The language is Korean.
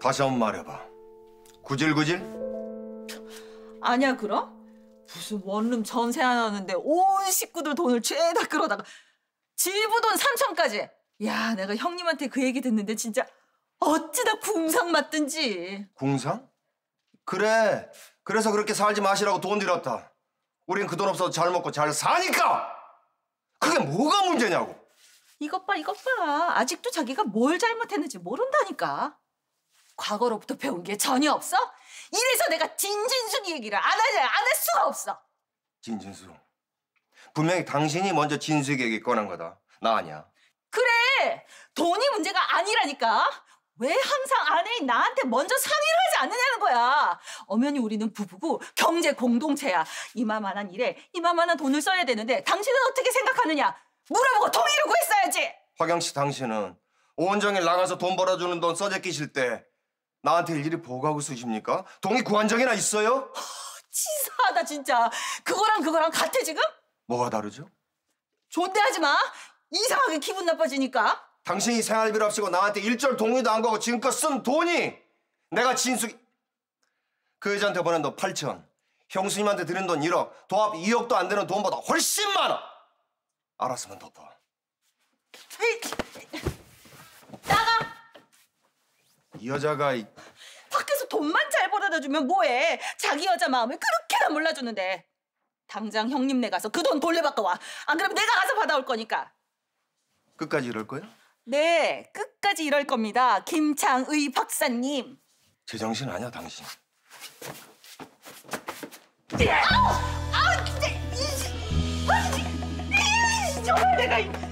다시 한번 말해봐. 구질구질? 아니야 그럼? 무슨 원룸 전세 하나 하는데 온 식구들 돈을 죄다 끌어다가 지부돈 3천까지. 야 내가 형님한테 그 얘기 듣는데 진짜 어찌나 궁상 맞든지. 궁상? 그래. 그래서 그렇게 살지 마시라고 돈들었다 우린 그 돈 없어도 잘 먹고 잘 사니까! 그게 뭐가 문제냐고! 이것 봐 이것 봐. 아직도 자기가 뭘 잘못했는지 모른다니까. 과거로부터 배운 게 전혀 없어? 이래서 내가 진진숙 얘기를 안 하냐 안할 수가 없어. 진진숙. 분명히 당신이 먼저 진숙 얘기 꺼낸 거다. 나 아니야. 그래. 돈이 문제가 아니라니까. 왜 항상 아내인 나한테 먼저 상의를 하지 않느냐는 거야. 엄연히 우리는 부부고 경제 공동체야. 이만한 마 일에 이만한 마 돈을 써야 되는데 당신은 어떻게 생각하느냐? 물어보고 동의를 구했어야지. 화경 씨 당신은 온종일 나가서 돈 벌어주는 돈 써재끼실 때 나한테 일일이 보고하고 쓰십니까? 동의 구한장이나 있어요? 치사하다 진짜. 그거랑 그거랑 같아 지금? 뭐가 다르죠? 존대하지 마. 이상하게 기분 나빠지니까. 당신이 생활비를 합치고 나한테 일절 동의도 안 하고 지금껏 쓴 돈이 내가 진숙이 그 여자한테 보낸 돈 8천 형수님한테 드린 돈 1억 도합 2억도 안 되는 돈보다 훨씬 많아 알았으면 덮어 이 여자가 이... 밖에서 돈만 잘 벌어다 주면 뭐해? 자기 여자 마음을 그렇게나 몰라주는데 당장 형님네 가서 그 돈 돌려받고 와. 안 그러면 내가 가서 받아올 거니까. 끝까지 이럴 거예 네, 끝까지 이럴 겁니다. 김창의 박사님. 제정신 아니야, 당신. 아우! 아우, 진짜! 이, 아, 이, 이, 정말 내가...